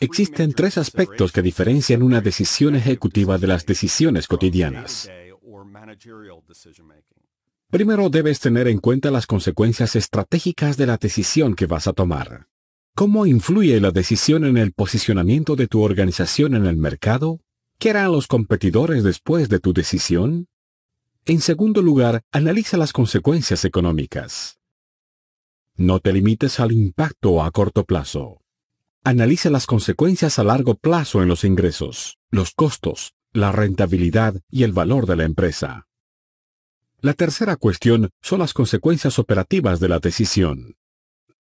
Existen tres aspectos que diferencian una decisión ejecutiva de las decisiones cotidianas. Primero debes tener en cuenta las consecuencias estratégicas de la decisión que vas a tomar. ¿Cómo influye la decisión en el posicionamiento de tu organización en el mercado? ¿Qué harán los competidores después de tu decisión? En segundo lugar, analiza las consecuencias económicas. No te limites al impacto a corto plazo. Analiza las consecuencias a largo plazo en los ingresos, los costos, la rentabilidad y el valor de la empresa. La tercera cuestión son las consecuencias operativas de la decisión.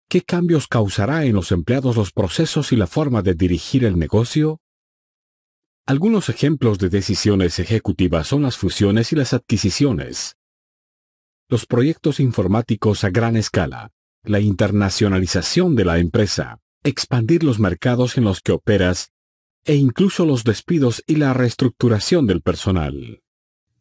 ¿Qué cambios causará en los empleados los procesos y la forma de dirigir el negocio? Algunos ejemplos de decisiones ejecutivas son las fusiones y las adquisiciones, los proyectos informáticos a gran escala, la internacionalización de la empresa, expandir los mercados en los que operas, e incluso los despidos y la reestructuración del personal.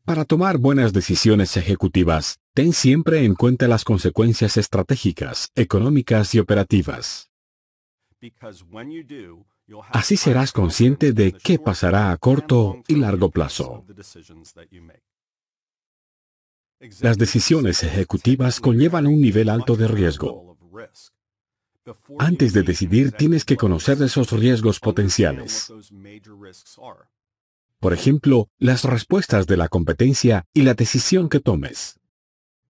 Para tomar buenas decisiones ejecutivas, ten siempre en cuenta las consecuencias estratégicas, económicas y operativas. Así serás consciente de qué pasará a corto y largo plazo. Las decisiones ejecutivas conllevan un nivel alto de riesgo. Antes de decidir, tienes que conocer esos riesgos potenciales. Por ejemplo, las respuestas de la competencia y la decisión que tomes.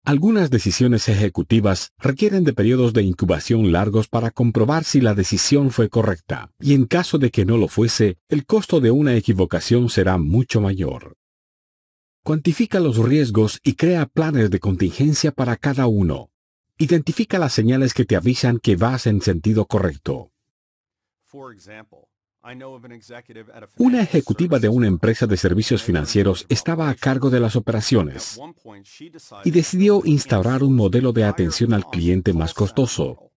Algunas decisiones ejecutivas requieren de periodos de incubación largos para comprobar si la decisión fue correcta, y en caso de que no lo fuese, el costo de una equivocación será mucho mayor. Cuantifica los riesgos y crea planes de contingencia para cada uno. Identifica las señales que te avisan que vas en sentido correcto. Una ejecutiva de una empresa de servicios financieros estaba a cargo de las operaciones y decidió instaurar un modelo de atención al cliente más costoso.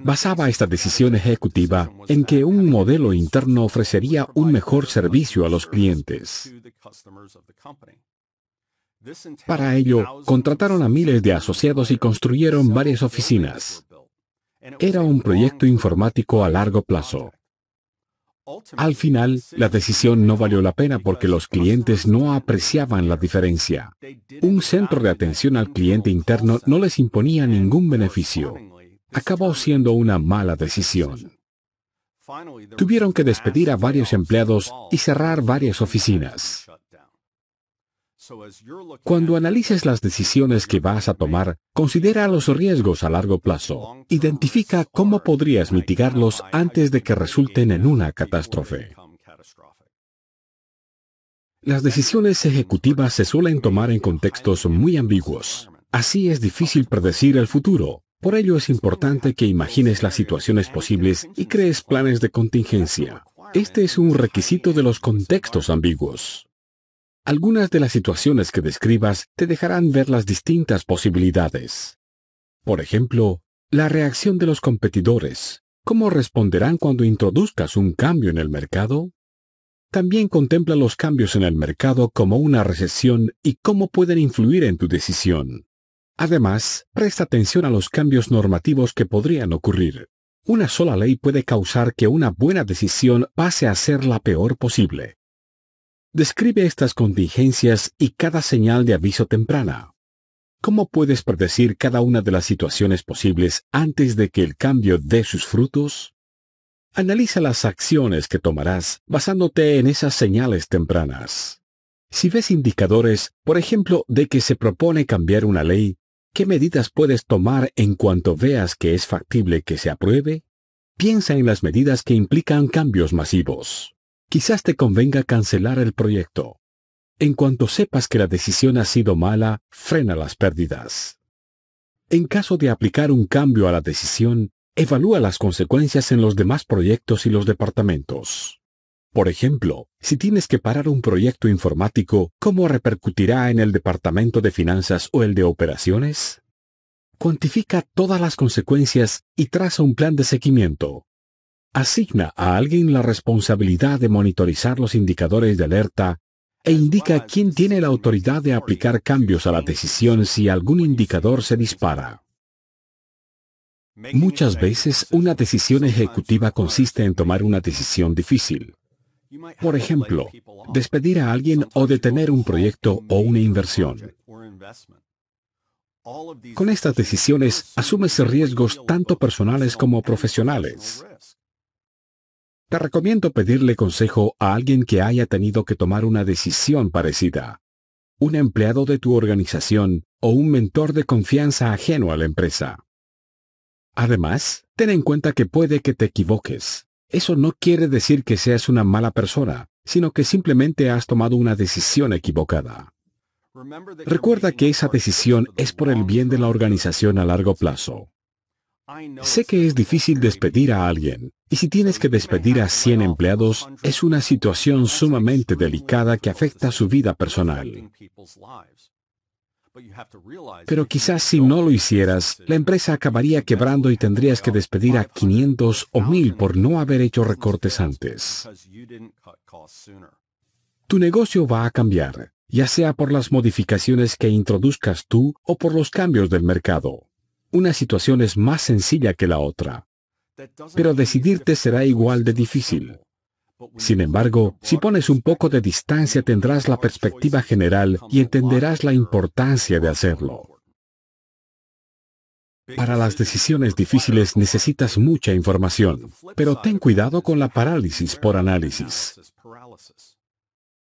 Basaba esta decisión ejecutiva en que un modelo interno ofrecería un mejor servicio a los clientes. Para ello, contrataron a miles de asociados y construyeron varias oficinas. Era un proyecto informático a largo plazo. Al final, la decisión no valió la pena porque los clientes no apreciaban la diferencia. Un centro de atención al cliente interno no les imponía ningún beneficio. Acabó siendo una mala decisión. Tuvieron que despedir a varios empleados y cerrar varias oficinas. Cuando analices las decisiones que vas a tomar, considera los riesgos a largo plazo. Identifica cómo podrías mitigarlos antes de que resulten en una catástrofe. Las decisiones ejecutivas se suelen tomar en contextos muy ambiguos. Así es difícil predecir el futuro. Por ello es importante que imagines las situaciones posibles y crees planes de contingencia. Este es un requisito de los contextos ambiguos. Algunas de las situaciones que describas te dejarán ver las distintas posibilidades. Por ejemplo, la reacción de los competidores, cómo responderán cuando introduzcas un cambio en el mercado. También contempla los cambios en el mercado como una recesión y cómo pueden influir en tu decisión. Además, presta atención a los cambios normativos que podrían ocurrir. Una sola ley puede causar que una buena decisión pase a ser la peor posible. Describe estas contingencias y cada señal de aviso temprana. ¿Cómo puedes predecir cada una de las situaciones posibles antes de que el cambio dé sus frutos? Analiza las acciones que tomarás basándote en esas señales tempranas. Si ves indicadores, por ejemplo, de que se propone cambiar una ley, ¿qué medidas puedes tomar en cuanto veas que es factible que se apruebe? Piensa en las medidas que implican cambios masivos quizás te convenga cancelar el proyecto. En cuanto sepas que la decisión ha sido mala, frena las pérdidas. En caso de aplicar un cambio a la decisión, evalúa las consecuencias en los demás proyectos y los departamentos. Por ejemplo, si tienes que parar un proyecto informático, ¿cómo repercutirá en el departamento de finanzas o el de operaciones? Cuantifica todas las consecuencias y traza un plan de seguimiento asigna a alguien la responsabilidad de monitorizar los indicadores de alerta e indica quién tiene la autoridad de aplicar cambios a la decisión si algún indicador se dispara. Muchas veces una decisión ejecutiva consiste en tomar una decisión difícil. Por ejemplo, despedir a alguien o detener un proyecto o una inversión. Con estas decisiones asumes riesgos tanto personales como profesionales. Te recomiendo pedirle consejo a alguien que haya tenido que tomar una decisión parecida. Un empleado de tu organización o un mentor de confianza ajeno a la empresa. Además, ten en cuenta que puede que te equivoques. Eso no quiere decir que seas una mala persona, sino que simplemente has tomado una decisión equivocada. Recuerda que esa decisión es por el bien de la organización a largo plazo. Sé que es difícil despedir a alguien, y si tienes que despedir a 100 empleados, es una situación sumamente delicada que afecta su vida personal. Pero quizás si no lo hicieras, la empresa acabaría quebrando y tendrías que despedir a 500 o 1000 por no haber hecho recortes antes. Tu negocio va a cambiar, ya sea por las modificaciones que introduzcas tú o por los cambios del mercado. Una situación es más sencilla que la otra. Pero decidirte será igual de difícil. Sin embargo, si pones un poco de distancia tendrás la perspectiva general y entenderás la importancia de hacerlo. Para las decisiones difíciles necesitas mucha información, pero ten cuidado con la parálisis por análisis.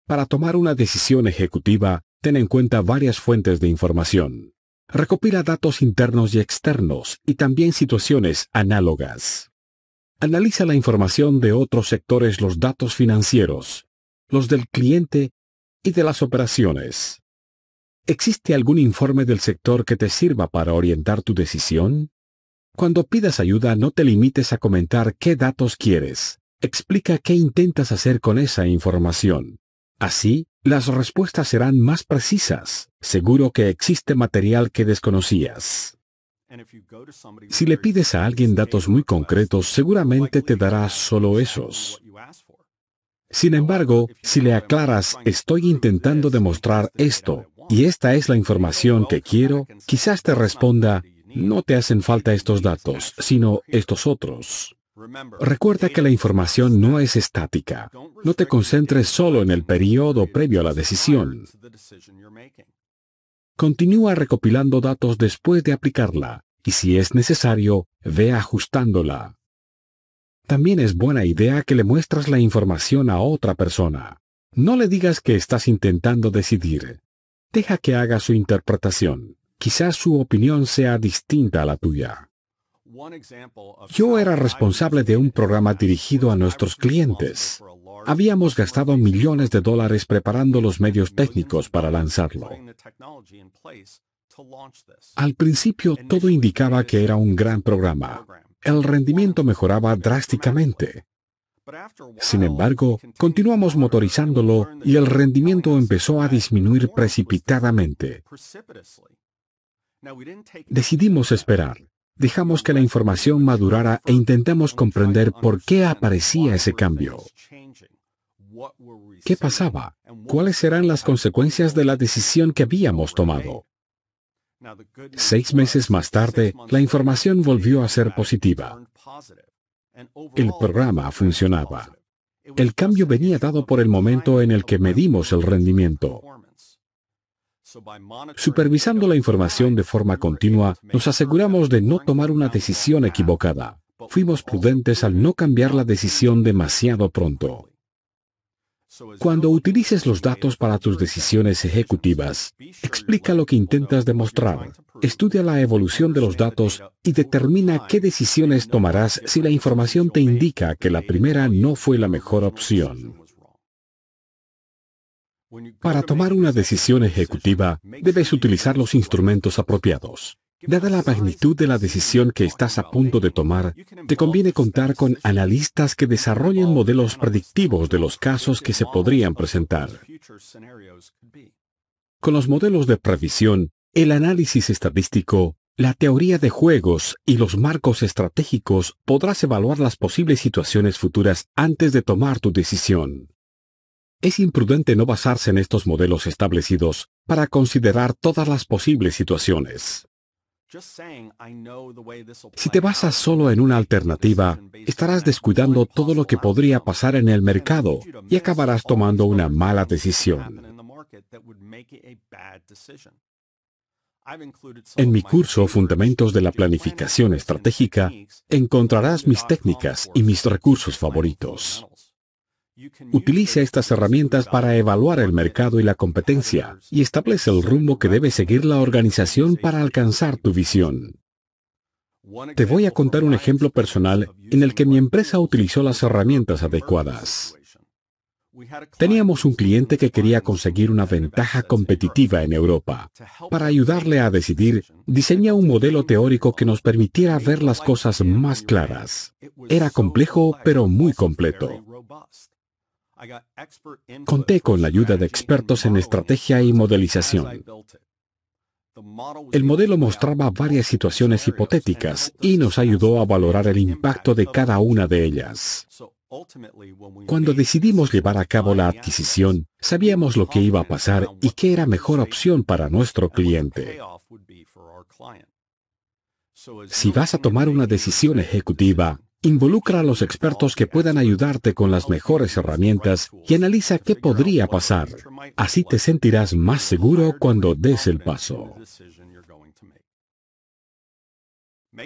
Para tomar una decisión ejecutiva, ten en cuenta varias fuentes de información recopila datos internos y externos y también situaciones análogas. Analiza la información de otros sectores, los datos financieros, los del cliente y de las operaciones. ¿Existe algún informe del sector que te sirva para orientar tu decisión? Cuando pidas ayuda no te limites a comentar qué datos quieres. Explica qué intentas hacer con esa información. Así, las respuestas serán más precisas. Seguro que existe material que desconocías. Si le pides a alguien datos muy concretos, seguramente te dará solo esos. Sin embargo, si le aclaras, estoy intentando demostrar esto, y esta es la información que quiero, quizás te responda, no te hacen falta estos datos, sino estos otros. Recuerda que la información no es estática. No te concentres solo en el periodo previo a la decisión. Continúa recopilando datos después de aplicarla y si es necesario, ve ajustándola. También es buena idea que le muestras la información a otra persona. No le digas que estás intentando decidir. Deja que haga su interpretación. Quizás su opinión sea distinta a la tuya. Yo era responsable de un programa dirigido a nuestros clientes. Habíamos gastado millones de dólares preparando los medios técnicos para lanzarlo. Al principio todo indicaba que era un gran programa. El rendimiento mejoraba drásticamente. Sin embargo, continuamos motorizándolo y el rendimiento empezó a disminuir precipitadamente. Decidimos esperar. Dejamos que la información madurara e intentamos comprender por qué aparecía ese cambio. ¿Qué pasaba? ¿Cuáles eran las consecuencias de la decisión que habíamos tomado? Seis meses más tarde, la información volvió a ser positiva. El programa funcionaba. El cambio venía dado por el momento en el que medimos el rendimiento. Supervisando la información de forma continua, nos aseguramos de no tomar una decisión equivocada. Fuimos prudentes al no cambiar la decisión demasiado pronto. Cuando utilices los datos para tus decisiones ejecutivas, explica lo que intentas demostrar, estudia la evolución de los datos y determina qué decisiones tomarás si la información te indica que la primera no fue la mejor opción. Para tomar una decisión ejecutiva, debes utilizar los instrumentos apropiados. Dada la magnitud de la decisión que estás a punto de tomar, te conviene contar con analistas que desarrollen modelos predictivos de los casos que se podrían presentar. Con los modelos de previsión, el análisis estadístico, la teoría de juegos y los marcos estratégicos podrás evaluar las posibles situaciones futuras antes de tomar tu decisión. Es imprudente no basarse en estos modelos establecidos para considerar todas las posibles situaciones. Si te basas solo en una alternativa, estarás descuidando todo lo que podría pasar en el mercado y acabarás tomando una mala decisión. En mi curso Fundamentos de la Planificación Estratégica encontrarás mis técnicas y mis recursos favoritos. Utiliza estas herramientas para evaluar el mercado y la competencia y establece el rumbo que debe seguir la organización para alcanzar tu visión. Te voy a contar un ejemplo personal en el que mi empresa utilizó las herramientas adecuadas. Teníamos un cliente que quería conseguir una ventaja competitiva en Europa. Para ayudarle a decidir, diseñé un modelo teórico que nos permitiera ver las cosas más claras. Era complejo, pero muy completo. Conté con la ayuda de expertos en estrategia y modelización. El modelo mostraba varias situaciones hipotéticas y nos ayudó a valorar el impacto de cada una de ellas. Cuando decidimos llevar a cabo la adquisición, sabíamos lo que iba a pasar y qué era mejor opción para nuestro cliente. Si vas a tomar una decisión ejecutiva, Involucra a los expertos que puedan ayudarte con las mejores herramientas y analiza qué podría pasar. Así te sentirás más seguro cuando des el paso.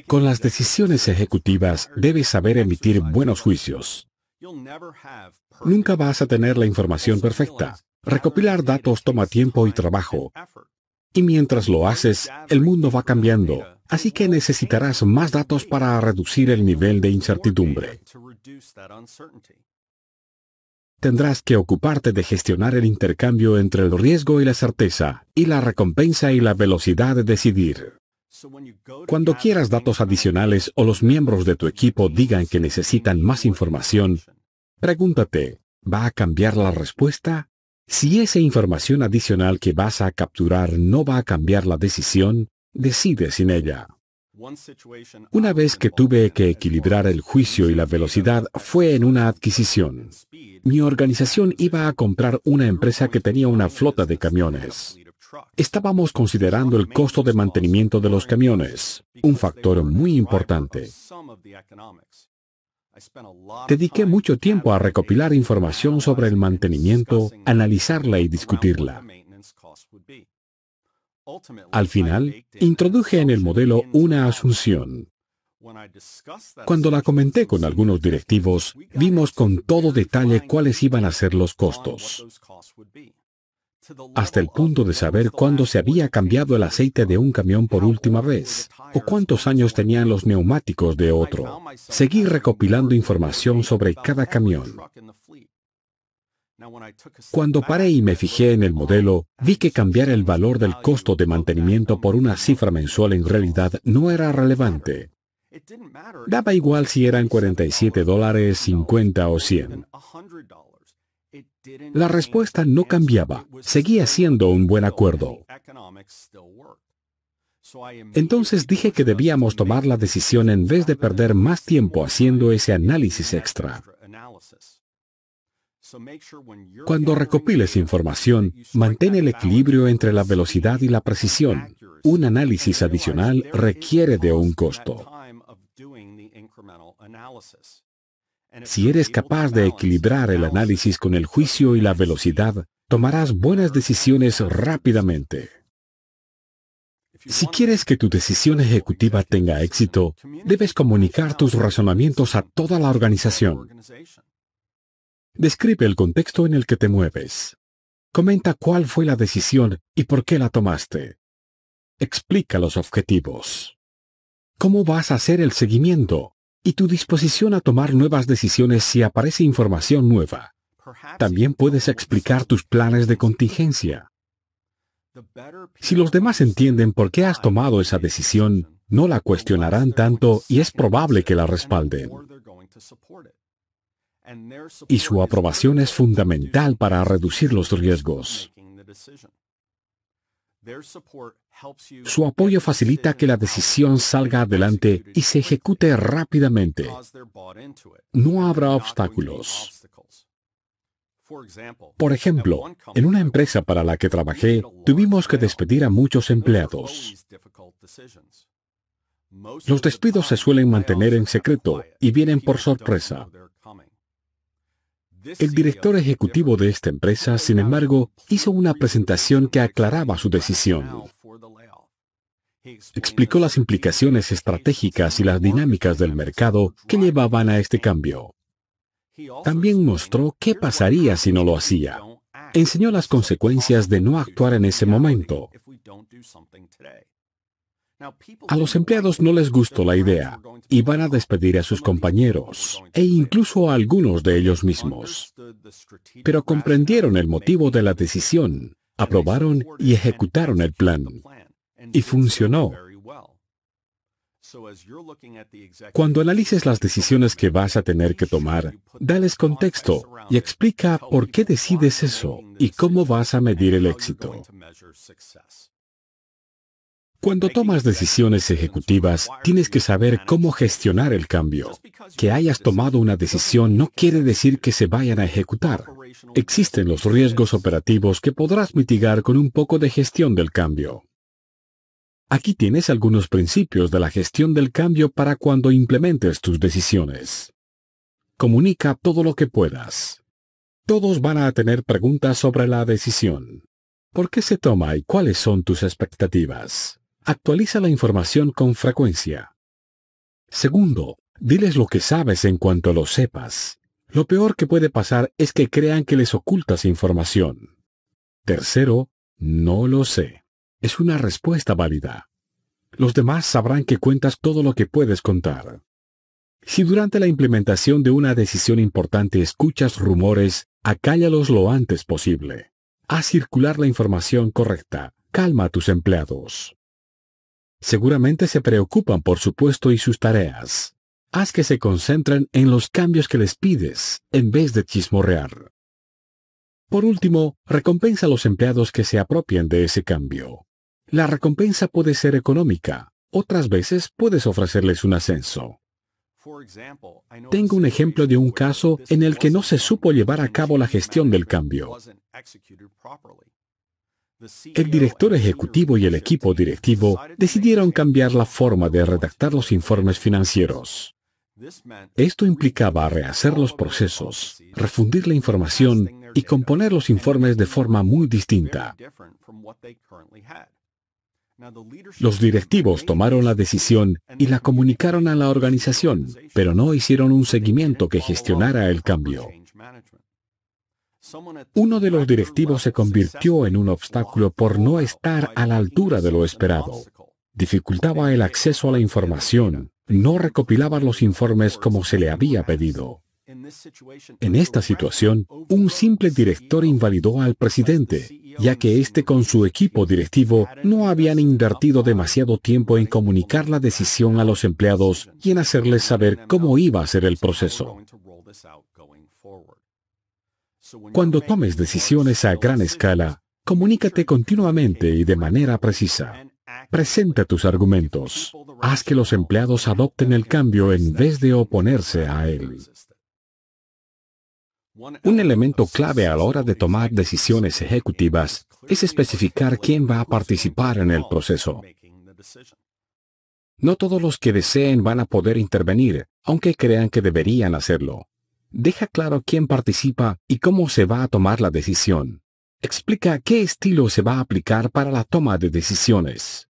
Con las decisiones ejecutivas debes saber emitir buenos juicios. Nunca vas a tener la información perfecta. Recopilar datos toma tiempo y trabajo. Y mientras lo haces, el mundo va cambiando, Así que necesitarás más datos para reducir el nivel de incertidumbre. Tendrás que ocuparte de gestionar el intercambio entre el riesgo y la certeza, y la recompensa y la velocidad de decidir. Cuando quieras datos adicionales o los miembros de tu equipo digan que necesitan más información, pregúntate, ¿va a cambiar la respuesta? Si esa información adicional que vas a capturar no va a cambiar la decisión, decide sin ella. Una vez que tuve que equilibrar el juicio y la velocidad fue en una adquisición. Mi organización iba a comprar una empresa que tenía una flota de camiones. Estábamos considerando el costo de mantenimiento de los camiones, un factor muy importante. Dediqué mucho tiempo a recopilar información sobre el mantenimiento, analizarla y discutirla. Al final, introduje en el modelo una asunción. Cuando la comenté con algunos directivos, vimos con todo detalle cuáles iban a ser los costos, hasta el punto de saber cuándo se había cambiado el aceite de un camión por última vez, o cuántos años tenían los neumáticos de otro. Seguí recopilando información sobre cada camión. Cuando paré y me fijé en el modelo, vi que cambiar el valor del costo de mantenimiento por una cifra mensual en realidad no era relevante. Daba igual si eran 47 dólares, 50 o 100. La respuesta no cambiaba, seguía siendo un buen acuerdo. Entonces dije que debíamos tomar la decisión en vez de perder más tiempo haciendo ese análisis extra. Cuando recopiles información, mantén el equilibrio entre la velocidad y la precisión. Un análisis adicional requiere de un costo. Si eres capaz de equilibrar el análisis con el juicio y la velocidad, tomarás buenas decisiones rápidamente. Si quieres que tu decisión ejecutiva tenga éxito, debes comunicar tus razonamientos a toda la organización. Describe el contexto en el que te mueves. Comenta cuál fue la decisión y por qué la tomaste. Explica los objetivos. ¿Cómo vas a hacer el seguimiento? Y tu disposición a tomar nuevas decisiones si aparece información nueva. También puedes explicar tus planes de contingencia. Si los demás entienden por qué has tomado esa decisión, no la cuestionarán tanto y es probable que la respalden y su aprobación es fundamental para reducir los riesgos. Su apoyo facilita que la decisión salga adelante y se ejecute rápidamente. No habrá obstáculos. Por ejemplo, en una empresa para la que trabajé, tuvimos que despedir a muchos empleados. Los despidos se suelen mantener en secreto y vienen por sorpresa. El director ejecutivo de esta empresa, sin embargo, hizo una presentación que aclaraba su decisión. Explicó las implicaciones estratégicas y las dinámicas del mercado que llevaban a este cambio. También mostró qué pasaría si no lo hacía. Enseñó las consecuencias de no actuar en ese momento. A los empleados no les gustó la idea y van a despedir a sus compañeros e incluso a algunos de ellos mismos. Pero comprendieron el motivo de la decisión, aprobaron y ejecutaron el plan. Y funcionó. Cuando analices las decisiones que vas a tener que tomar, dales contexto y explica por qué decides eso y cómo vas a medir el éxito. Cuando tomas decisiones ejecutivas, tienes que saber cómo gestionar el cambio. Que hayas tomado una decisión no quiere decir que se vayan a ejecutar. Existen los riesgos operativos que podrás mitigar con un poco de gestión del cambio. Aquí tienes algunos principios de la gestión del cambio para cuando implementes tus decisiones. Comunica todo lo que puedas. Todos van a tener preguntas sobre la decisión. ¿Por qué se toma y cuáles son tus expectativas? Actualiza la información con frecuencia. Segundo, diles lo que sabes en cuanto lo sepas. Lo peor que puede pasar es que crean que les ocultas información. Tercero, no lo sé. Es una respuesta válida. Los demás sabrán que cuentas todo lo que puedes contar. Si durante la implementación de una decisión importante escuchas rumores, acállalos lo antes posible. Haz circular la información correcta. Calma a tus empleados. Seguramente se preocupan por su puesto y sus tareas. Haz que se concentren en los cambios que les pides, en vez de chismorrear. Por último, recompensa a los empleados que se apropien de ese cambio. La recompensa puede ser económica, otras veces puedes ofrecerles un ascenso. Tengo un ejemplo de un caso en el que no se supo llevar a cabo la gestión del cambio el director ejecutivo y el equipo directivo decidieron cambiar la forma de redactar los informes financieros. Esto implicaba rehacer los procesos, refundir la información y componer los informes de forma muy distinta. Los directivos tomaron la decisión y la comunicaron a la organización, pero no hicieron un seguimiento que gestionara el cambio. Uno de los directivos se convirtió en un obstáculo por no estar a la altura de lo esperado. Dificultaba el acceso a la información, no recopilaba los informes como se le había pedido. En esta situación, un simple director invalidó al presidente, ya que éste con su equipo directivo no habían invertido demasiado tiempo en comunicar la decisión a los empleados y en hacerles saber cómo iba a ser el proceso. Cuando tomes decisiones a gran escala, comunícate continuamente y de manera precisa. Presenta tus argumentos. Haz que los empleados adopten el cambio en vez de oponerse a él. Un elemento clave a la hora de tomar decisiones ejecutivas es especificar quién va a participar en el proceso. No todos los que deseen van a poder intervenir, aunque crean que deberían hacerlo. Deja claro quién participa y cómo se va a tomar la decisión. Explica qué estilo se va a aplicar para la toma de decisiones.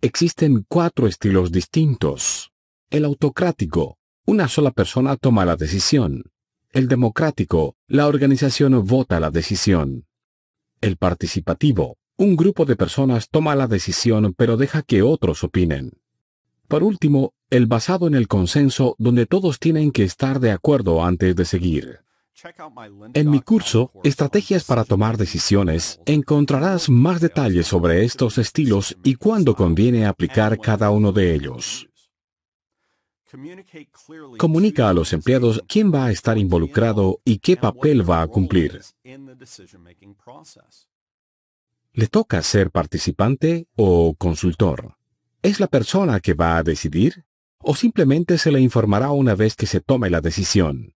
Existen cuatro estilos distintos. El autocrático. Una sola persona toma la decisión. El democrático. La organización vota la decisión. El participativo. Un grupo de personas toma la decisión pero deja que otros opinen. Por último, el basado en el consenso donde todos tienen que estar de acuerdo antes de seguir. En mi curso, Estrategias para tomar decisiones, encontrarás más detalles sobre estos estilos y cuándo conviene aplicar cada uno de ellos. Comunica a los empleados quién va a estar involucrado y qué papel va a cumplir. ¿Le toca ser participante o consultor? ¿Es la persona que va a decidir? ¿O simplemente se le informará una vez que se tome la decisión?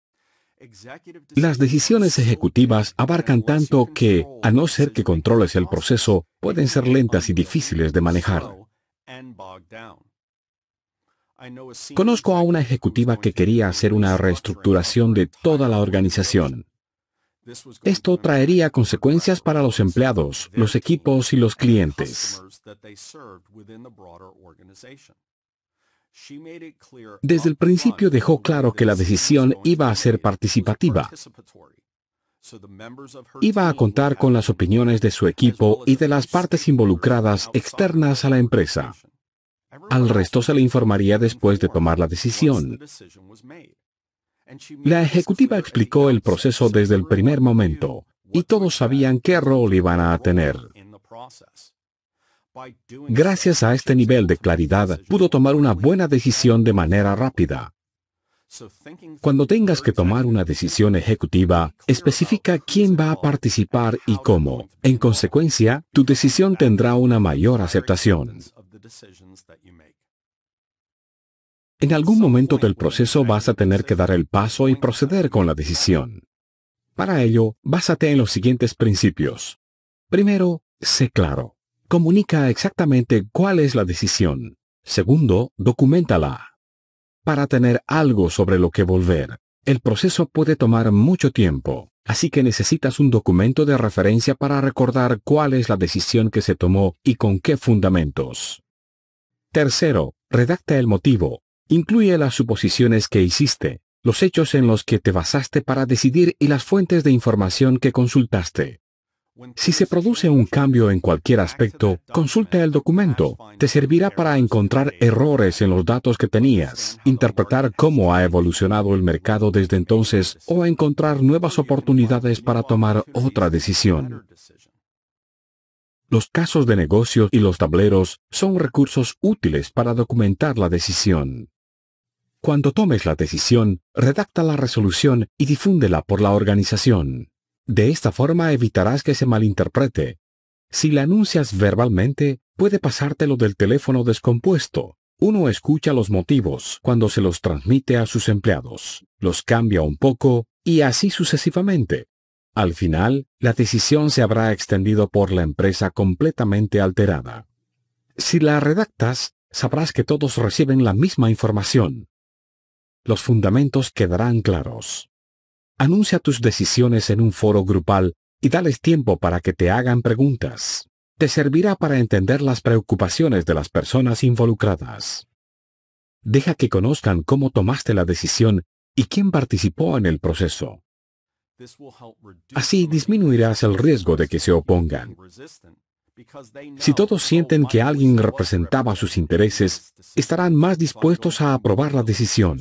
Las decisiones ejecutivas abarcan tanto que, a no ser que controles el proceso, pueden ser lentas y difíciles de manejar. Conozco a una ejecutiva que quería hacer una reestructuración de toda la organización. Esto traería consecuencias para los empleados, los equipos y los clientes. Desde el principio dejó claro que la decisión iba a ser participativa. Iba a contar con las opiniones de su equipo y de las partes involucradas externas a la empresa. Al resto se le informaría después de tomar la decisión. La ejecutiva explicó el proceso desde el primer momento, y todos sabían qué rol iban a tener. Gracias a este nivel de claridad, pudo tomar una buena decisión de manera rápida. Cuando tengas que tomar una decisión ejecutiva, especifica quién va a participar y cómo. En consecuencia, tu decisión tendrá una mayor aceptación. En algún momento del proceso vas a tener que dar el paso y proceder con la decisión. Para ello, básate en los siguientes principios. Primero, sé claro. Comunica exactamente cuál es la decisión. Segundo, documentala. Para tener algo sobre lo que volver, el proceso puede tomar mucho tiempo, así que necesitas un documento de referencia para recordar cuál es la decisión que se tomó y con qué fundamentos. Tercero, redacta el motivo, Incluye las suposiciones que hiciste, los hechos en los que te basaste para decidir y las fuentes de información que consultaste. Si se produce un cambio en cualquier aspecto, consulta el documento. Te servirá para encontrar errores en los datos que tenías, interpretar cómo ha evolucionado el mercado desde entonces o encontrar nuevas oportunidades para tomar otra decisión. Los casos de negocios y los tableros son recursos útiles para documentar la decisión. Cuando tomes la decisión, redacta la resolución y difúndela por la organización. De esta forma evitarás que se malinterprete. Si la anuncias verbalmente, puede pasártelo del teléfono descompuesto. Uno escucha los motivos cuando se los transmite a sus empleados, los cambia un poco y así sucesivamente. Al final, la decisión se habrá extendido por la empresa completamente alterada. Si la redactas, sabrás que todos reciben la misma información, los fundamentos quedarán claros. Anuncia tus decisiones en un foro grupal y dales tiempo para que te hagan preguntas. Te servirá para entender las preocupaciones de las personas involucradas. Deja que conozcan cómo tomaste la decisión y quién participó en el proceso. Así disminuirás el riesgo de que se opongan. Si todos sienten que alguien representaba sus intereses, estarán más dispuestos a aprobar la decisión.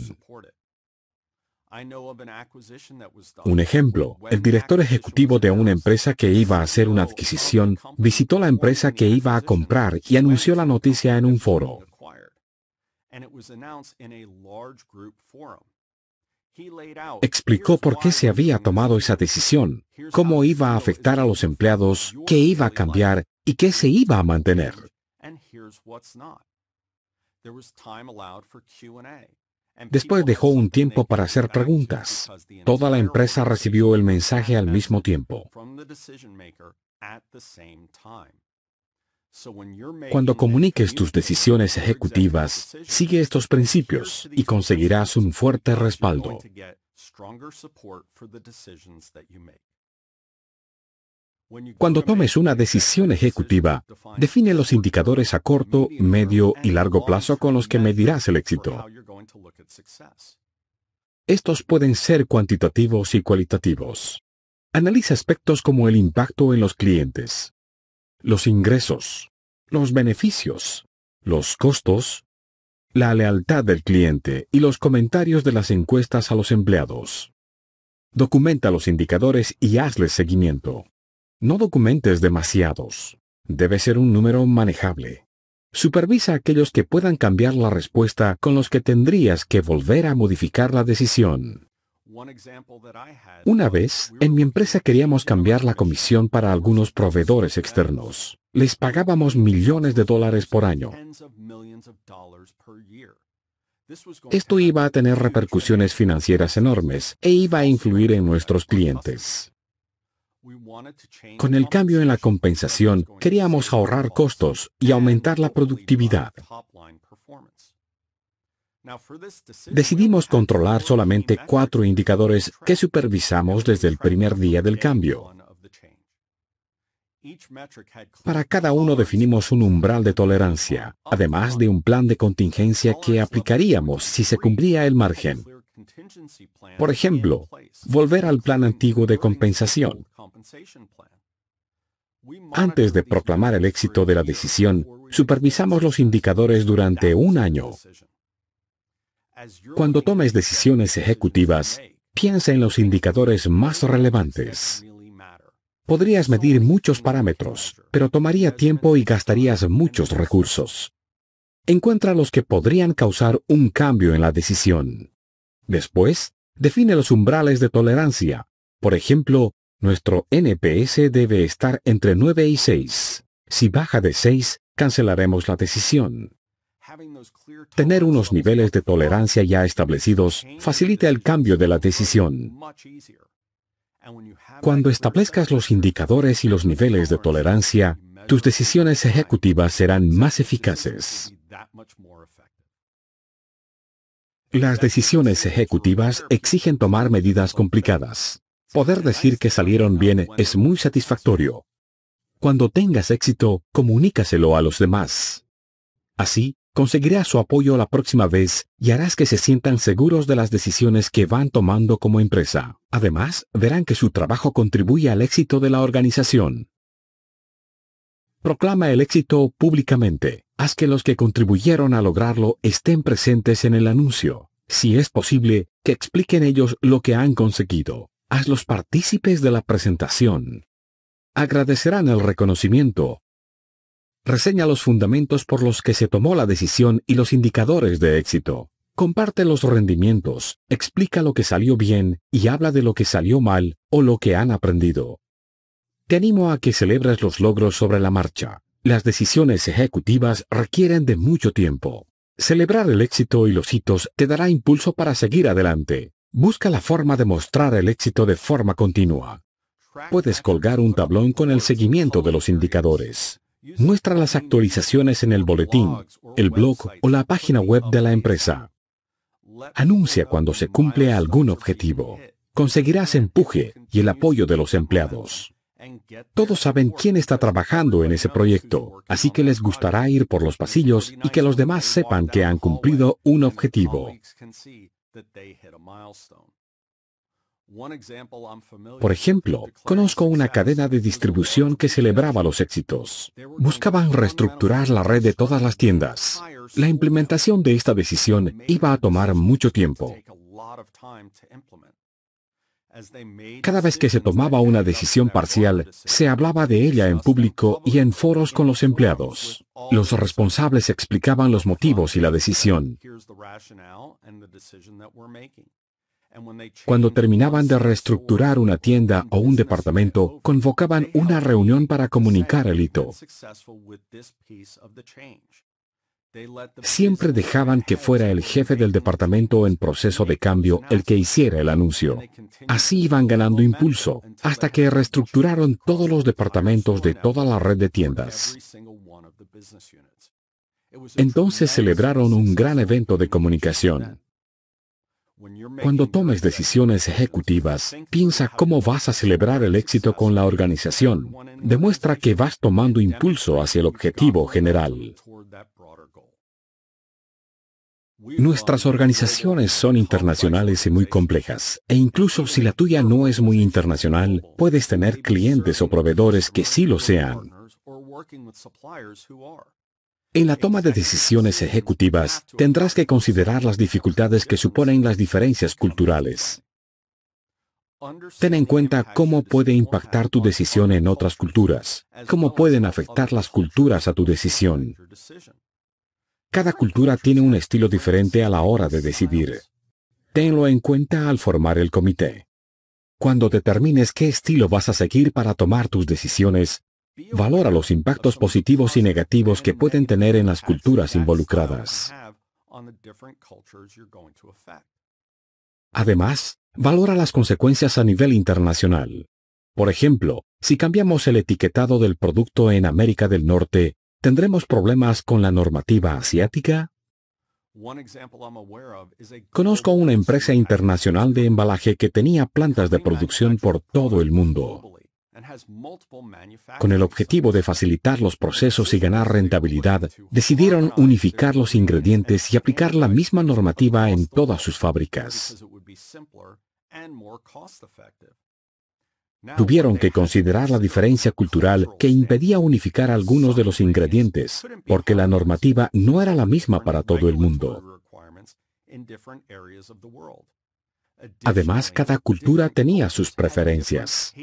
Un ejemplo, el director ejecutivo de una empresa que iba a hacer una adquisición visitó la empresa que iba a comprar y anunció la noticia en un foro. Explicó por qué se había tomado esa decisión, cómo iba a afectar a los empleados, qué iba a cambiar y qué se iba a mantener. Después dejó un tiempo para hacer preguntas. Toda la empresa recibió el mensaje al mismo tiempo. Cuando comuniques tus decisiones ejecutivas, sigue estos principios y conseguirás un fuerte respaldo. Cuando tomes una decisión ejecutiva, define los indicadores a corto, medio y largo plazo con los que medirás el éxito. Estos pueden ser cuantitativos y cualitativos. Analiza aspectos como el impacto en los clientes, los ingresos, los beneficios, los costos, la lealtad del cliente y los comentarios de las encuestas a los empleados. Documenta los indicadores y hazles seguimiento. No documentes demasiados. Debe ser un número manejable. Supervisa aquellos que puedan cambiar la respuesta con los que tendrías que volver a modificar la decisión. Una vez, en mi empresa queríamos cambiar la comisión para algunos proveedores externos. Les pagábamos millones de dólares por año. Esto iba a tener repercusiones financieras enormes e iba a influir en nuestros clientes. Con el cambio en la compensación, queríamos ahorrar costos y aumentar la productividad. Decidimos controlar solamente cuatro indicadores que supervisamos desde el primer día del cambio. Para cada uno definimos un umbral de tolerancia, además de un plan de contingencia que aplicaríamos si se cumplía el margen. Por ejemplo, volver al plan antiguo de compensación. Antes de proclamar el éxito de la decisión, supervisamos los indicadores durante un año cuando tomes decisiones ejecutivas, piensa en los indicadores más relevantes. Podrías medir muchos parámetros, pero tomaría tiempo y gastarías muchos recursos. Encuentra los que podrían causar un cambio en la decisión. Después, define los umbrales de tolerancia. Por ejemplo, nuestro NPS debe estar entre 9 y 6. Si baja de 6, cancelaremos la decisión. Tener unos niveles de tolerancia ya establecidos facilita el cambio de la decisión. Cuando establezcas los indicadores y los niveles de tolerancia, tus decisiones ejecutivas serán más eficaces. Las decisiones ejecutivas exigen tomar medidas complicadas. Poder decir que salieron bien es muy satisfactorio. Cuando tengas éxito, comunícaselo a los demás. Así, Conseguirás su apoyo la próxima vez y harás que se sientan seguros de las decisiones que van tomando como empresa. Además, verán que su trabajo contribuye al éxito de la organización. Proclama el éxito públicamente. Haz que los que contribuyeron a lograrlo estén presentes en el anuncio. Si es posible, que expliquen ellos lo que han conseguido. Haz los partícipes de la presentación. Agradecerán el reconocimiento, reseña los fundamentos por los que se tomó la decisión y los indicadores de éxito. Comparte los rendimientos, explica lo que salió bien y habla de lo que salió mal o lo que han aprendido. Te animo a que celebres los logros sobre la marcha. Las decisiones ejecutivas requieren de mucho tiempo. Celebrar el éxito y los hitos te dará impulso para seguir adelante. Busca la forma de mostrar el éxito de forma continua. Puedes colgar un tablón con el seguimiento de los indicadores muestra las actualizaciones en el boletín, el blog o la página web de la empresa. Anuncia cuando se cumple algún objetivo. Conseguirás empuje y el apoyo de los empleados. Todos saben quién está trabajando en ese proyecto, así que les gustará ir por los pasillos y que los demás sepan que han cumplido un objetivo. Por ejemplo, conozco una cadena de distribución que celebraba los éxitos. Buscaban reestructurar la red de todas las tiendas. La implementación de esta decisión iba a tomar mucho tiempo. Cada vez que se tomaba una decisión parcial, se hablaba de ella en público y en foros con los empleados. Los responsables explicaban los motivos y la decisión. Cuando terminaban de reestructurar una tienda o un departamento, convocaban una reunión para comunicar el hito. Siempre dejaban que fuera el jefe del departamento en proceso de cambio el que hiciera el anuncio. Así iban ganando impulso, hasta que reestructuraron todos los departamentos de toda la red de tiendas. Entonces celebraron un gran evento de comunicación. Cuando tomes decisiones ejecutivas, piensa cómo vas a celebrar el éxito con la organización. Demuestra que vas tomando impulso hacia el objetivo general. Nuestras organizaciones son internacionales y muy complejas, e incluso si la tuya no es muy internacional, puedes tener clientes o proveedores que sí lo sean. En la toma de decisiones ejecutivas, tendrás que considerar las dificultades que suponen las diferencias culturales. Ten en cuenta cómo puede impactar tu decisión en otras culturas, cómo pueden afectar las culturas a tu decisión. Cada cultura tiene un estilo diferente a la hora de decidir. Tenlo en cuenta al formar el comité. Cuando determines qué estilo vas a seguir para tomar tus decisiones, Valora los impactos positivos y negativos que pueden tener en las culturas involucradas. Además, valora las consecuencias a nivel internacional. Por ejemplo, si cambiamos el etiquetado del producto en América del Norte, ¿tendremos problemas con la normativa asiática? Conozco una empresa internacional de embalaje que tenía plantas de producción por todo el mundo. Con el objetivo de facilitar los procesos y ganar rentabilidad, decidieron unificar los ingredientes y aplicar la misma normativa en todas sus fábricas. Tuvieron que considerar la diferencia cultural que impedía unificar algunos de los ingredientes, porque la normativa no era la misma para todo el mundo. Además, cada cultura tenía sus preferencias.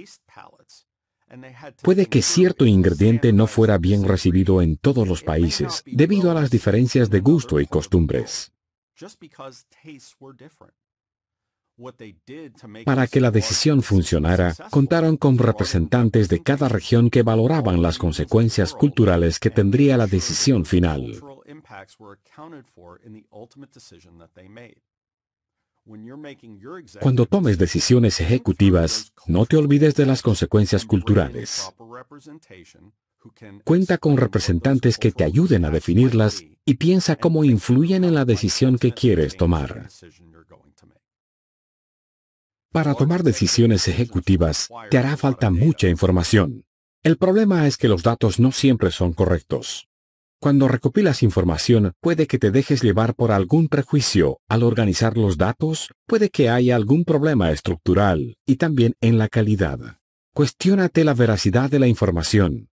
Puede que cierto ingrediente no fuera bien recibido en todos los países debido a las diferencias de gusto y costumbres. Para que la decisión funcionara, contaron con representantes de cada región que valoraban las consecuencias culturales que tendría la decisión final. Cuando tomes decisiones ejecutivas, no te olvides de las consecuencias culturales. Cuenta con representantes que te ayuden a definirlas y piensa cómo influyen en la decisión que quieres tomar. Para tomar decisiones ejecutivas, te hará falta mucha información. El problema es que los datos no siempre son correctos. Cuando recopilas información, puede que te dejes llevar por algún prejuicio. Al organizar los datos, puede que haya algún problema estructural y también en la calidad. Cuestiónate la veracidad de la información.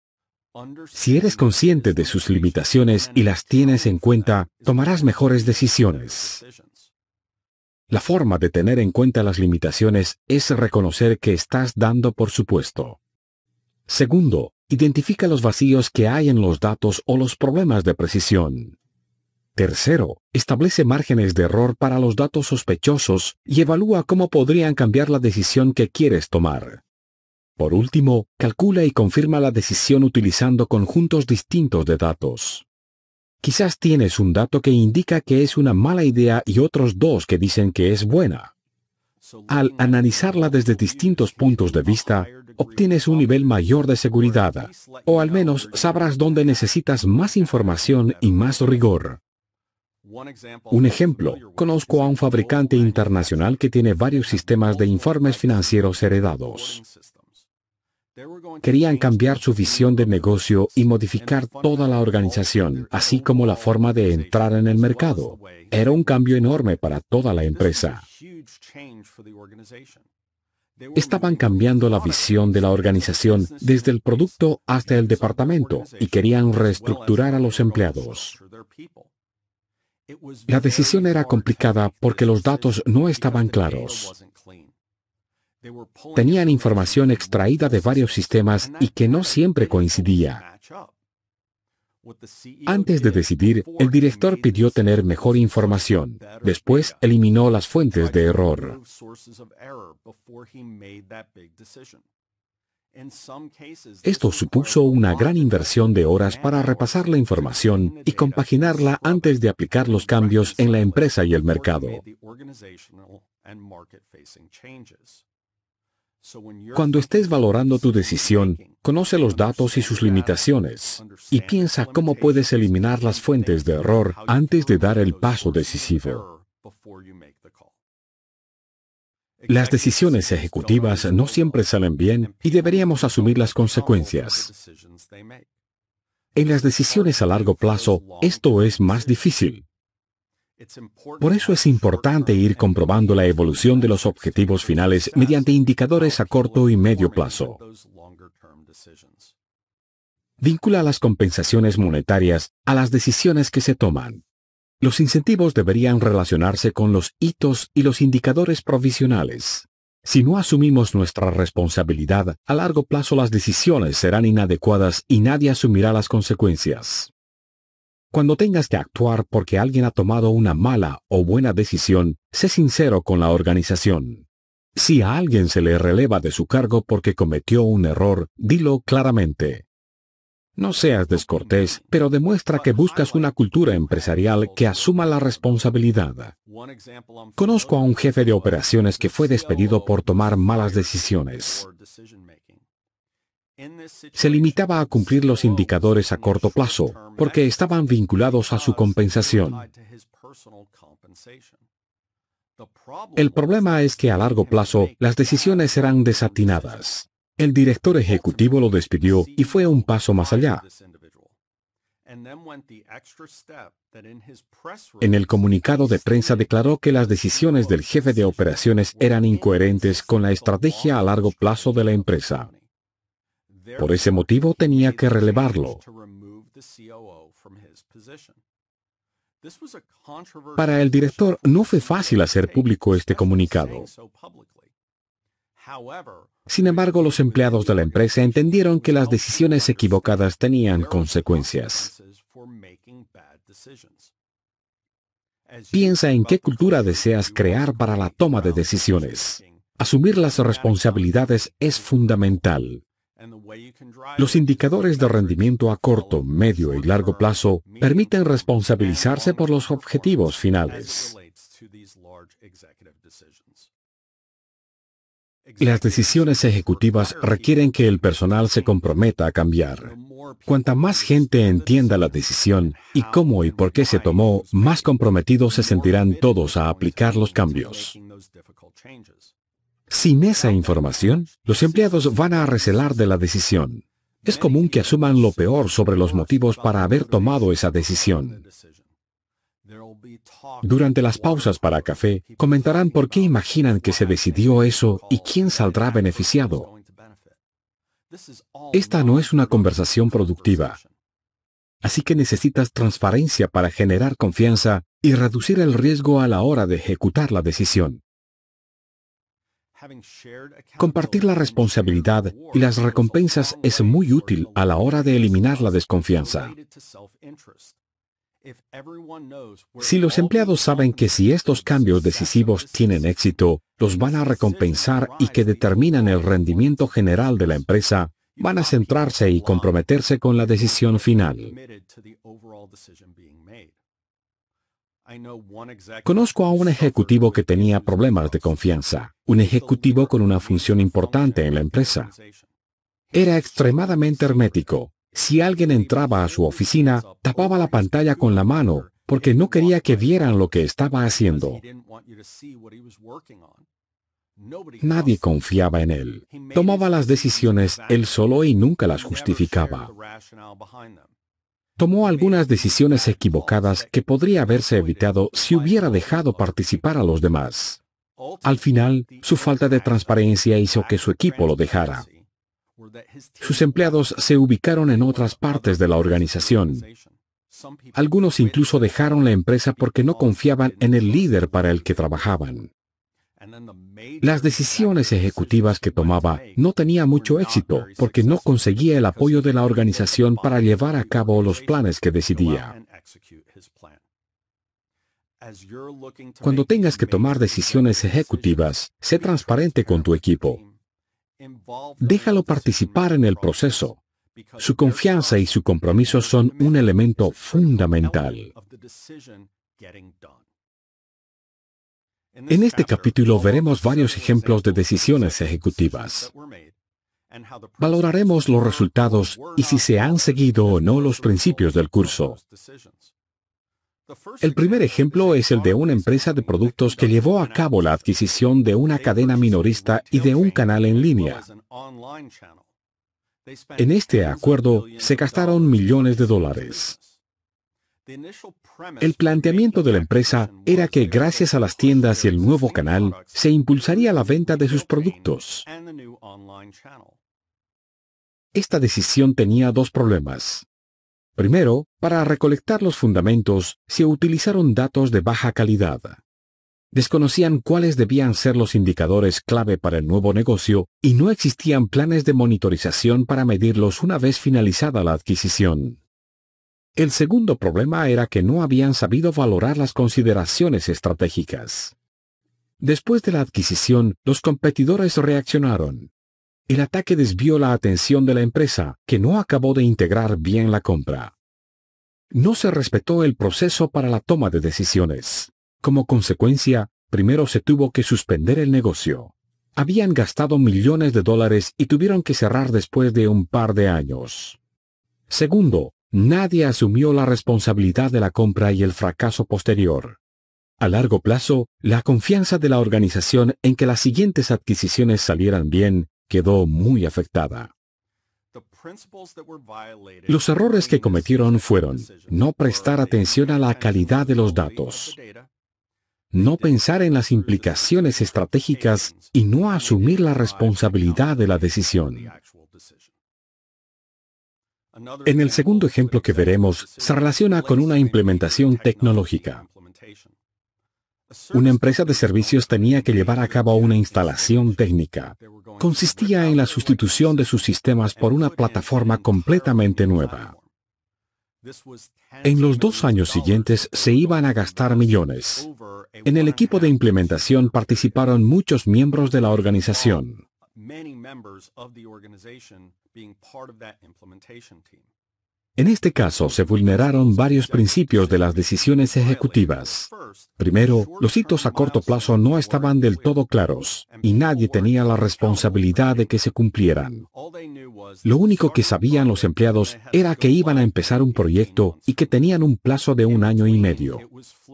Si eres consciente de sus limitaciones y las tienes en cuenta, tomarás mejores decisiones. La forma de tener en cuenta las limitaciones es reconocer que estás dando por supuesto. Segundo, Identifica los vacíos que hay en los datos o los problemas de precisión. Tercero, establece márgenes de error para los datos sospechosos y evalúa cómo podrían cambiar la decisión que quieres tomar. Por último, calcula y confirma la decisión utilizando conjuntos distintos de datos. Quizás tienes un dato que indica que es una mala idea y otros dos que dicen que es buena. Al analizarla desde distintos puntos de vista, obtienes un nivel mayor de seguridad, o al menos sabrás dónde necesitas más información y más rigor. Un ejemplo, conozco a un fabricante internacional que tiene varios sistemas de informes financieros heredados. Querían cambiar su visión de negocio y modificar toda la organización, así como la forma de entrar en el mercado. Era un cambio enorme para toda la empresa. Estaban cambiando la visión de la organización desde el producto hasta el departamento y querían reestructurar a los empleados. La decisión era complicada porque los datos no estaban claros. Tenían información extraída de varios sistemas y que no siempre coincidía. Antes de decidir, el director pidió tener mejor información. Después eliminó las fuentes de error. Esto supuso una gran inversión de horas para repasar la información y compaginarla antes de aplicar los cambios en la empresa y el mercado. Cuando estés valorando tu decisión, conoce los datos y sus limitaciones y piensa cómo puedes eliminar las fuentes de error antes de dar el paso decisivo. Las decisiones ejecutivas no siempre salen bien y deberíamos asumir las consecuencias. En las decisiones a largo plazo, esto es más difícil. Por eso es importante ir comprobando la evolución de los objetivos finales mediante indicadores a corto y medio plazo. Vincula las compensaciones monetarias a las decisiones que se toman. Los incentivos deberían relacionarse con los hitos y los indicadores provisionales. Si no asumimos nuestra responsabilidad, a largo plazo las decisiones serán inadecuadas y nadie asumirá las consecuencias. Cuando tengas que actuar porque alguien ha tomado una mala o buena decisión, sé sincero con la organización. Si a alguien se le releva de su cargo porque cometió un error, dilo claramente. No seas descortés, pero demuestra que buscas una cultura empresarial que asuma la responsabilidad. Conozco a un jefe de operaciones que fue despedido por tomar malas decisiones. Se limitaba a cumplir los indicadores a corto plazo, porque estaban vinculados a su compensación. El problema es que a largo plazo las decisiones eran desatinadas. El director ejecutivo lo despidió y fue un paso más allá. En el comunicado de prensa declaró que las decisiones del jefe de operaciones eran incoherentes con la estrategia a largo plazo de la empresa. Por ese motivo tenía que relevarlo. Para el director no fue fácil hacer público este comunicado. Sin embargo, los empleados de la empresa entendieron que las decisiones equivocadas tenían consecuencias. Piensa en qué cultura deseas crear para la toma de decisiones. Asumir las responsabilidades es fundamental. Los indicadores de rendimiento a corto, medio y largo plazo permiten responsabilizarse por los objetivos finales. Las decisiones ejecutivas requieren que el personal se comprometa a cambiar. Cuanta más gente entienda la decisión y cómo y por qué se tomó, más comprometidos se sentirán todos a aplicar los cambios. Sin esa información, los empleados van a recelar de la decisión. Es común que asuman lo peor sobre los motivos para haber tomado esa decisión. Durante las pausas para café, comentarán por qué imaginan que se decidió eso y quién saldrá beneficiado. Esta no es una conversación productiva. Así que necesitas transparencia para generar confianza y reducir el riesgo a la hora de ejecutar la decisión. Compartir la responsabilidad y las recompensas es muy útil a la hora de eliminar la desconfianza. Si los empleados saben que si estos cambios decisivos tienen éxito, los van a recompensar y que determinan el rendimiento general de la empresa, van a centrarse y comprometerse con la decisión final. Conozco a un ejecutivo que tenía problemas de confianza, un ejecutivo con una función importante en la empresa. Era extremadamente hermético. Si alguien entraba a su oficina, tapaba la pantalla con la mano, porque no quería que vieran lo que estaba haciendo. Nadie confiaba en él. Tomaba las decisiones él solo y nunca las justificaba tomó algunas decisiones equivocadas que podría haberse evitado si hubiera dejado participar a los demás. Al final, su falta de transparencia hizo que su equipo lo dejara. Sus empleados se ubicaron en otras partes de la organización. Algunos incluso dejaron la empresa porque no confiaban en el líder para el que trabajaban. Las decisiones ejecutivas que tomaba no tenía mucho éxito porque no conseguía el apoyo de la organización para llevar a cabo los planes que decidía. Cuando tengas que tomar decisiones ejecutivas, sé transparente con tu equipo. Déjalo participar en el proceso. Su confianza y su compromiso son un elemento fundamental. En este, este capítulo veremos varios ejemplos de decisiones ejecutivas. Valoraremos los resultados y si se han seguido o no los principios del curso. El primer ejemplo es el de una empresa de productos que llevó a cabo la adquisición de una cadena minorista y de un canal en línea. En este acuerdo se gastaron millones de dólares. El planteamiento de la empresa era que gracias a las tiendas y el nuevo canal se impulsaría la venta de sus productos. Esta decisión tenía dos problemas. Primero, para recolectar los fundamentos se utilizaron datos de baja calidad. Desconocían cuáles debían ser los indicadores clave para el nuevo negocio y no existían planes de monitorización para medirlos una vez finalizada la adquisición. El segundo problema era que no habían sabido valorar las consideraciones estratégicas. Después de la adquisición, los competidores reaccionaron. El ataque desvió la atención de la empresa, que no acabó de integrar bien la compra. No se respetó el proceso para la toma de decisiones. Como consecuencia, primero se tuvo que suspender el negocio. Habían gastado millones de dólares y tuvieron que cerrar después de un par de años. Segundo, Nadie asumió la responsabilidad de la compra y el fracaso posterior. A largo plazo, la confianza de la organización en que las siguientes adquisiciones salieran bien quedó muy afectada. Los errores que cometieron fueron no prestar atención a la calidad de los datos, no pensar en las implicaciones estratégicas y no asumir la responsabilidad de la decisión. En el segundo ejemplo que veremos, se relaciona con una implementación tecnológica. Una empresa de servicios tenía que llevar a cabo una instalación técnica. Consistía en la sustitución de sus sistemas por una plataforma completamente nueva. En los dos años siguientes se iban a gastar millones. En el equipo de implementación participaron muchos miembros de la organización. En este caso se vulneraron varios principios de las decisiones ejecutivas. Primero, los hitos a corto plazo no estaban del todo claros y nadie tenía la responsabilidad de que se cumplieran. Lo único que sabían los empleados era que iban a empezar un proyecto y que tenían un plazo de un año y medio.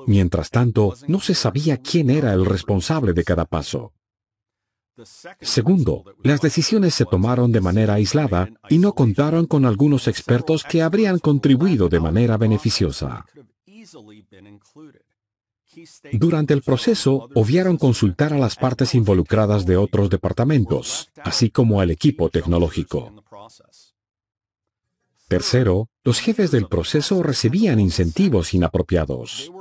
Mientras tanto, no se sabía quién era el responsable de cada paso. Segundo, las decisiones se tomaron de manera aislada y no contaron con algunos expertos que habrían contribuido de manera beneficiosa. Durante el proceso, obviaron consultar a las partes involucradas de otros departamentos, así como al equipo tecnológico. Tercero, los jefes del proceso recibían incentivos inapropiados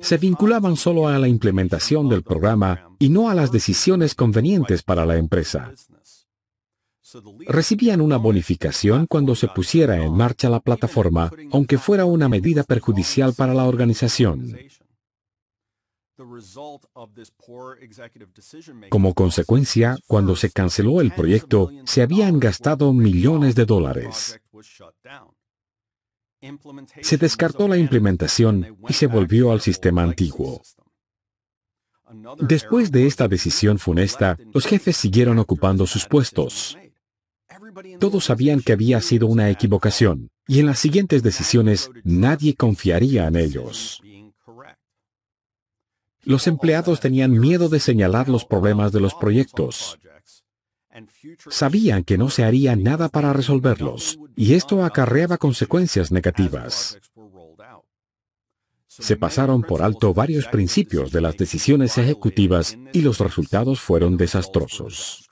se vinculaban solo a la implementación del programa y no a las decisiones convenientes para la empresa. Recibían una bonificación cuando se pusiera en marcha la plataforma, aunque fuera una medida perjudicial para la organización. Como consecuencia, cuando se canceló el proyecto, se habían gastado millones de dólares. Se descartó la implementación y se volvió al sistema antiguo. Después de esta decisión funesta, los jefes siguieron ocupando sus puestos. Todos sabían que había sido una equivocación, y en las siguientes decisiones nadie confiaría en ellos. Los empleados tenían miedo de señalar los problemas de los proyectos, Sabían que no se haría nada para resolverlos, y esto acarreaba consecuencias negativas. Se pasaron por alto varios principios de las decisiones ejecutivas y los resultados fueron desastrosos.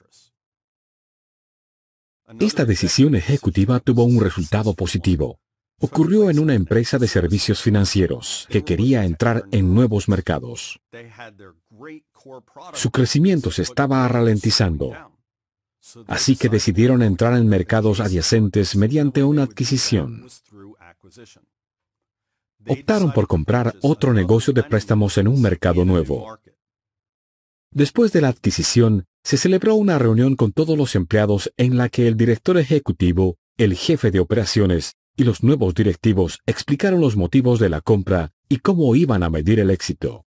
Esta decisión ejecutiva tuvo un resultado positivo. Ocurrió en una empresa de servicios financieros que quería entrar en nuevos mercados. Su crecimiento se estaba ralentizando Así que decidieron entrar en mercados adyacentes mediante una adquisición. Optaron por comprar otro negocio de préstamos en un mercado nuevo. Después de la adquisición, se celebró una reunión con todos los empleados en la que el director ejecutivo, el jefe de operaciones y los nuevos directivos explicaron los motivos de la compra y cómo iban a medir el éxito.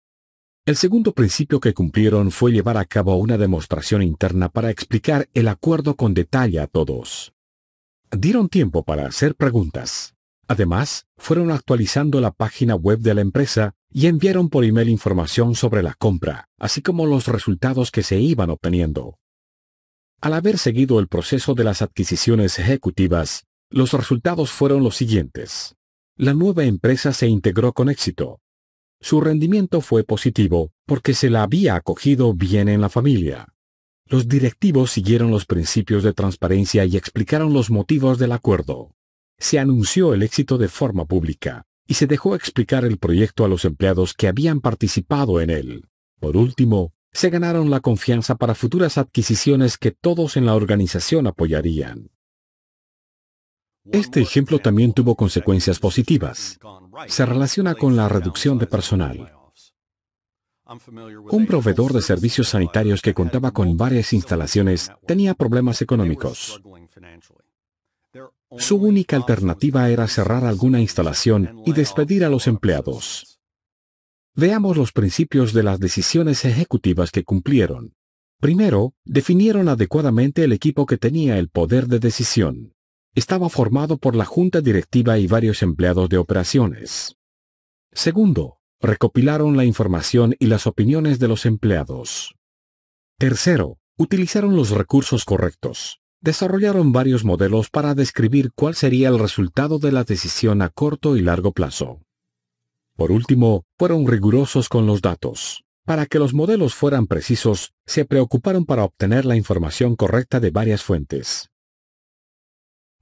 El segundo principio que cumplieron fue llevar a cabo una demostración interna para explicar el acuerdo con detalle a todos. Dieron tiempo para hacer preguntas. Además, fueron actualizando la página web de la empresa y enviaron por email información sobre la compra, así como los resultados que se iban obteniendo. Al haber seguido el proceso de las adquisiciones ejecutivas, los resultados fueron los siguientes. La nueva empresa se integró con éxito, su rendimiento fue positivo porque se la había acogido bien en la familia. Los directivos siguieron los principios de transparencia y explicaron los motivos del acuerdo. Se anunció el éxito de forma pública y se dejó explicar el proyecto a los empleados que habían participado en él. Por último, se ganaron la confianza para futuras adquisiciones que todos en la organización apoyarían. Este ejemplo también tuvo consecuencias positivas. Se relaciona con la reducción de personal. Un proveedor de servicios sanitarios que contaba con varias instalaciones tenía problemas económicos. Su única alternativa era cerrar alguna instalación y despedir a los empleados. Veamos los principios de las decisiones ejecutivas que cumplieron. Primero, definieron adecuadamente el equipo que tenía el poder de decisión estaba formado por la junta directiva y varios empleados de operaciones. Segundo, recopilaron la información y las opiniones de los empleados. Tercero, utilizaron los recursos correctos. Desarrollaron varios modelos para describir cuál sería el resultado de la decisión a corto y largo plazo. Por último, fueron rigurosos con los datos. Para que los modelos fueran precisos, se preocuparon para obtener la información correcta de varias fuentes.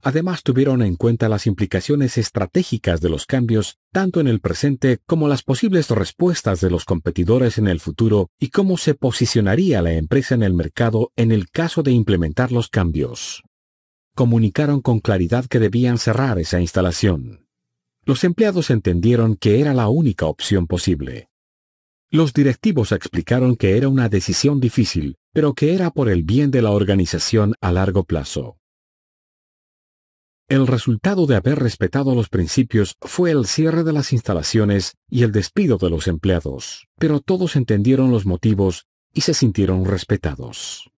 Además, tuvieron en cuenta las implicaciones estratégicas de los cambios, tanto en el presente como las posibles respuestas de los competidores en el futuro y cómo se posicionaría la empresa en el mercado en el caso de implementar los cambios. Comunicaron con claridad que debían cerrar esa instalación. Los empleados entendieron que era la única opción posible. Los directivos explicaron que era una decisión difícil, pero que era por el bien de la organización a largo plazo. El resultado de haber respetado los principios fue el cierre de las instalaciones y el despido de los empleados, pero todos entendieron los motivos y se sintieron respetados.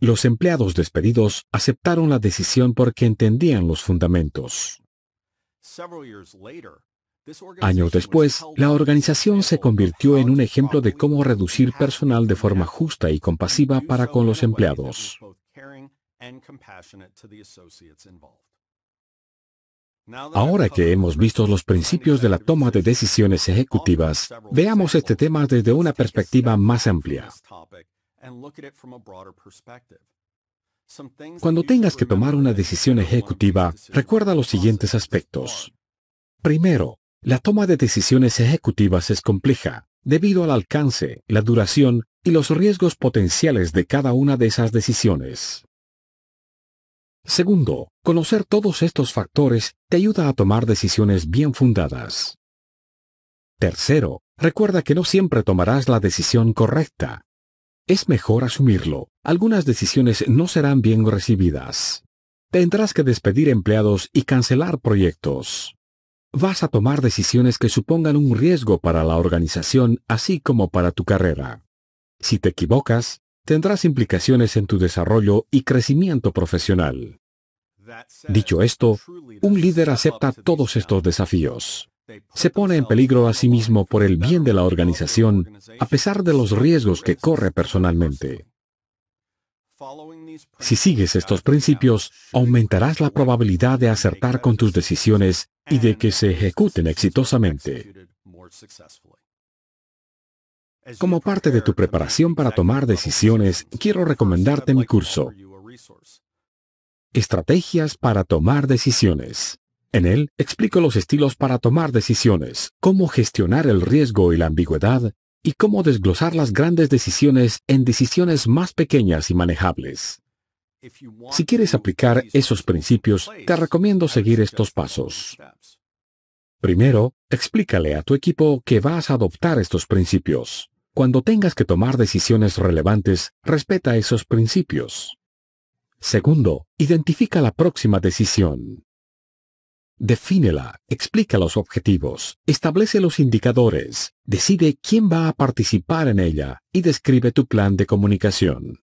Los empleados despedidos aceptaron la decisión porque entendían los fundamentos. Años después, la organización se convirtió en un ejemplo de cómo reducir personal de forma justa y compasiva para con los empleados. Ahora que hemos visto los principios de la toma de decisiones ejecutivas, veamos este tema desde una perspectiva más amplia. Cuando tengas que tomar una decisión ejecutiva, recuerda los siguientes aspectos. Primero, la toma de decisiones ejecutivas es compleja, debido al alcance, la duración y los riesgos potenciales de cada una de esas decisiones. Segundo, Conocer todos estos factores te ayuda a tomar decisiones bien fundadas. Tercero, recuerda que no siempre tomarás la decisión correcta. Es mejor asumirlo. Algunas decisiones no serán bien recibidas. Tendrás que despedir empleados y cancelar proyectos. Vas a tomar decisiones que supongan un riesgo para la organización así como para tu carrera. Si te equivocas, tendrás implicaciones en tu desarrollo y crecimiento profesional. Dicho esto, un líder acepta todos estos desafíos. Se pone en peligro a sí mismo por el bien de la organización, a pesar de los riesgos que corre personalmente. Si sigues estos principios, aumentarás la probabilidad de acertar con tus decisiones y de que se ejecuten exitosamente. Como parte de tu preparación para tomar decisiones, quiero recomendarte mi curso. Estrategias para tomar decisiones. En él explico los estilos para tomar decisiones, cómo gestionar el riesgo y la ambigüedad, y cómo desglosar las grandes decisiones en decisiones más pequeñas y manejables. Si quieres aplicar esos principios, te recomiendo seguir estos pasos. Primero, explícale a tu equipo que vas a adoptar estos principios. Cuando tengas que tomar decisiones relevantes, respeta esos principios. Segundo, identifica la próxima decisión. Defínela, explica los objetivos, establece los indicadores, decide quién va a participar en ella y describe tu plan de comunicación.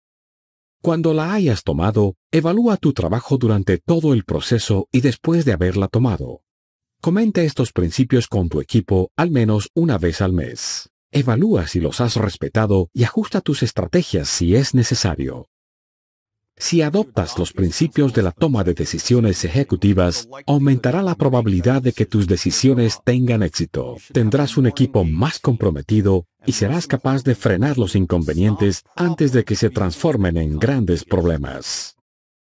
Cuando la hayas tomado, evalúa tu trabajo durante todo el proceso y después de haberla tomado. Comenta estos principios con tu equipo al menos una vez al mes. Evalúa si los has respetado y ajusta tus estrategias si es necesario. Si adoptas los principios de la toma de decisiones ejecutivas, aumentará la probabilidad de que tus decisiones tengan éxito. Tendrás un equipo más comprometido y serás capaz de frenar los inconvenientes antes de que se transformen en grandes problemas.